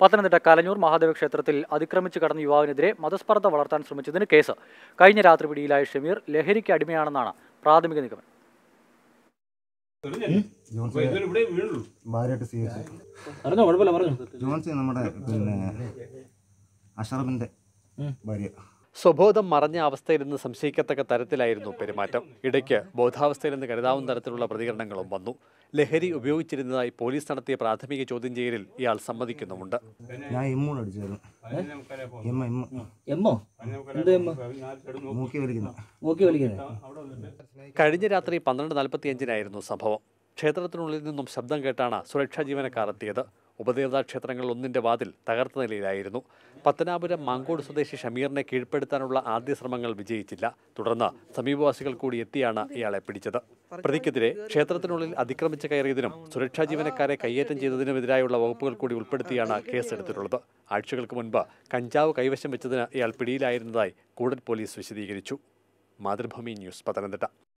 പത്തനംതിട്ട കലഞ്ഞൂർ മഹാദേവ ക്ഷേത്രത്തിൽ അതിക്രമിച്ചു കടന്ന യുവാവിനെതിരെ മതസ്പർദ്ധ വളർത്താൻ ശ്രമിച്ചതിന് കേസ് കഴിഞ്ഞ രാത്രി പിടിയിലായ ഷമീർ ലഹരിക്ക് അടിമയാണെന്നാണ് പ്രാഥമിക നിഗമനം അഷറബിന്റെ ഭാര്യ സ്വബോധം മറഞ്ഞ നിന്ന് സംശയിക്കത്തക്ക തരത്തിലായിരുന്നു പെരുമാറ്റം ഇടയ്ക്ക് നിന്ന് കരുതാവുന്ന തരത്തിലുള്ള പ്രതികരണങ്ങളും വന്നു ലഹരി ഉപയോഗിച്ചിരുന്നതായി പോലീസ് നടത്തിയ പ്രാഥമിക ചോദ്യം ചെയ്യലിൽ ഇയാൾ സമ്മതിക്കുന്നുമുണ്ട് കഴിഞ്ഞ രാത്രി പന്ത്രണ്ട് അഞ്ചിനായിരുന്നു സംഭവം ക്ഷേത്രത്തിനുള്ളിൽ നിന്നും ശബ്ദം കേട്ടാണ് സുരക്ഷാ ജീവനക്കാർ എത്തിയത് ഉപദേവതാ ക്ഷേത്രങ്ങളിൽ ഒന്നിൻ്റെ വാതിൽ തകർത്ത നിലയിലായിരുന്നു പത്തനാപുരം മാങ്കോട് സ്വദേശി ഷമീറിനെ കീഴ്പ്പെടുത്താനുള്ള ആദ്യ ശ്രമങ്ങൾ വിജയിച്ചില്ല തുടർന്ന് സമീപവാസികൾ കൂടി എത്തിയാണ് ഇയാളെ പിടിച്ചത് പ്രതിക്കെതിരെ ക്ഷേത്രത്തിനുള്ളിൽ അതിക്രമിച്ച് കയറിയതിനും സുരക്ഷാ ജീവനക്കാരെ കയ്യേറ്റം ചെയ്തതിനുമെതിരായുള്ള വകുപ്പുകൾ കൂടി ഉൾപ്പെടുത്തിയാണ് കേസെടുത്തിട്ടുള്ളത് ആഴ്ചകൾക്ക് മുൻപ് കഞ്ചാവ് കൈവശം വെച്ചതിന് ഇയാൾ പിടിയിലായിരുന്നതായി കൂടൽ പോലീസ് വിശദീകരിച്ചു മാതൃഭൂമി ന്യൂസ് പത്തനംതിട്ട